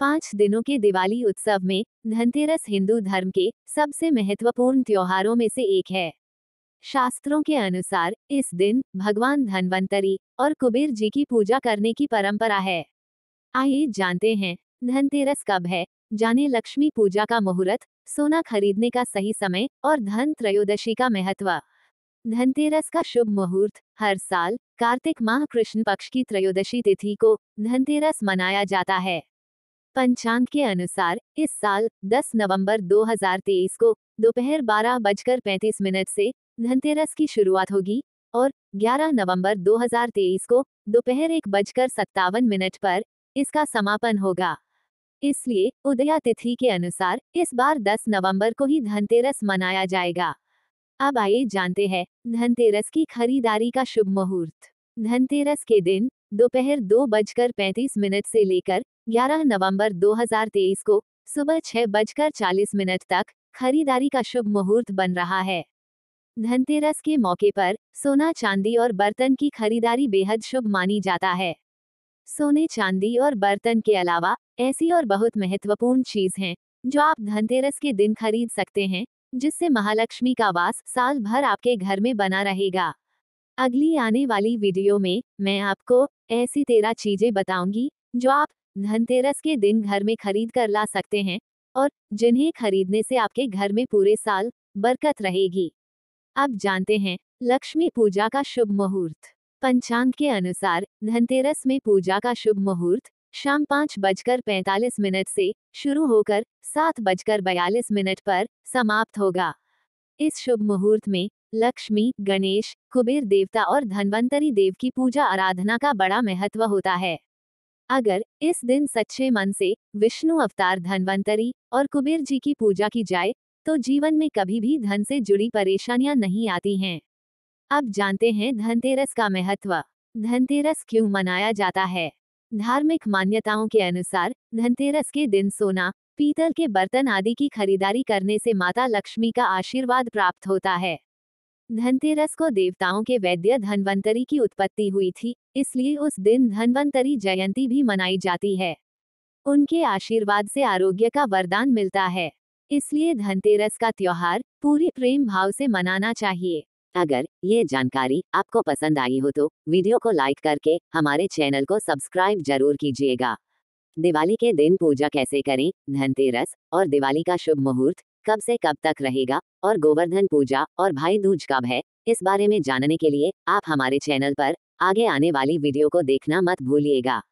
पाँच दिनों के दिवाली उत्सव में धनतेरस हिंदू धर्म के सबसे महत्वपूर्ण त्योहारों में से एक है शास्त्रों के अनुसार इस दिन भगवान धनवंतरी और कुबेर जी की पूजा करने की परंपरा है आइए जानते हैं धनतेरस कब है जाने लक्ष्मी पूजा का मुहूर्त सोना खरीदने का सही समय और धन त्रयोदशी का महत्व धनतेरस का शुभ मुहूर्त हर साल कार्तिक माह कृष्ण पक्ष की त्रयोदशी तिथि को धनतेरस मनाया जाता है पंचांग के अनुसार इस साल 10 नवंबर 2023 को दोपहर बारह बजकर पैंतीस मिनट से धनतेरस की शुरुआत होगी और 11 नवंबर 2023 को दोपहर एक बजकर सत्तावन मिनट पर इसका समापन होगा इसलिए उदया तिथि के अनुसार इस बार 10 नवंबर को ही धनतेरस मनाया जाएगा अब आइए जानते हैं धनतेरस की खरीदारी का शुभ मुहूर्त धनतेरस के दिन दोपहर दो बजकर पैंतीस मिनट से लेकर 11 नवंबर 2023 को सुबह छह बजकर चालीस मिनट तक खरीदारी का शुभ मुहूर्त बन रहा है धनतेरस के मौके पर सोना चांदी और बर्तन की खरीदारी बेहद शुभ मानी जाता है सोने चांदी और बर्तन के अलावा ऐसी और बहुत महत्वपूर्ण चीज हैं जो आप धनतेरस के दिन खरीद सकते हैं जिससे महालक्ष्मी का वास साल भर आपके घर में बना रहेगा अगली आने वाली वीडियो में मैं आपको ऐसी तेरह चीजें बताऊंगी जो आप धनतेरस के दिन घर में खरीद कर ला सकते हैं और जिन्हें खरीदने से आपके घर में पूरे साल बरकत रहेगी अब जानते हैं लक्ष्मी पूजा का शुभ मुहूर्त पंचांग के अनुसार धनतेरस में पूजा का शुभ मुहूर्त शाम पाँच बजकर पैंतालीस मिनट से शुरू होकर सात बजकर बयालीस मिनट पर समाप्त होगा इस शुभ मुहूर्त में लक्ष्मी गणेश कुबेर देवता और धनवंतरी देव की पूजा आराधना का बड़ा महत्व होता है अगर इस दिन सच्चे मन से विष्णु अवतार धनवंतरी और कुबेर जी की पूजा की जाए तो जीवन में कभी भी धन से जुड़ी परेशानियां नहीं आती हैं अब जानते हैं धनतेरस का महत्व धनतेरस क्यों मनाया जाता है धार्मिक मान्यताओं के अनुसार धनतेरस के दिन सोना पीतल के बर्तन आदि की खरीदारी करने से माता लक्ष्मी का आशीर्वाद प्राप्त होता है धनतेरस को देवताओं के वैद्य धनवंतरी की उत्पत्ति हुई थी इसलिए उस दिन धनवंतरी जयंती भी मनाई जाती है उनके आशीर्वाद से आरोग्य का वरदान मिलता है इसलिए धनतेरस का त्योहार पूरी प्रेम भाव से मनाना चाहिए अगर ये जानकारी आपको पसंद आई हो तो वीडियो को लाइक करके हमारे चैनल को सब्सक्राइब जरूर कीजिएगा दिवाली के दिन पूजा कैसे करें धनतेरस और दिवाली का शुभ मुहूर्त कब से कब तक रहेगा और गोवर्धन पूजा और भाई दूज कब है इस बारे में जानने के लिए आप हमारे चैनल पर आगे आने वाली वीडियो को देखना मत भूलिएगा